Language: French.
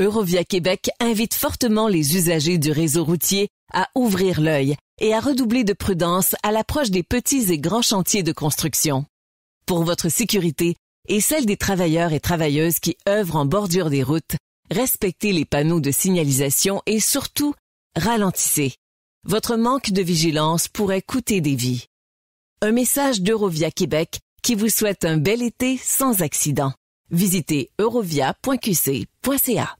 Eurovia Québec invite fortement les usagers du réseau routier à ouvrir l'œil et à redoubler de prudence à l'approche des petits et grands chantiers de construction. Pour votre sécurité et celle des travailleurs et travailleuses qui œuvrent en bordure des routes, respectez les panneaux de signalisation et surtout, ralentissez. Votre manque de vigilance pourrait coûter des vies. Un message d'Eurovia Québec qui vous souhaite un bel été sans accident. Visitez eurovia.qc.ca.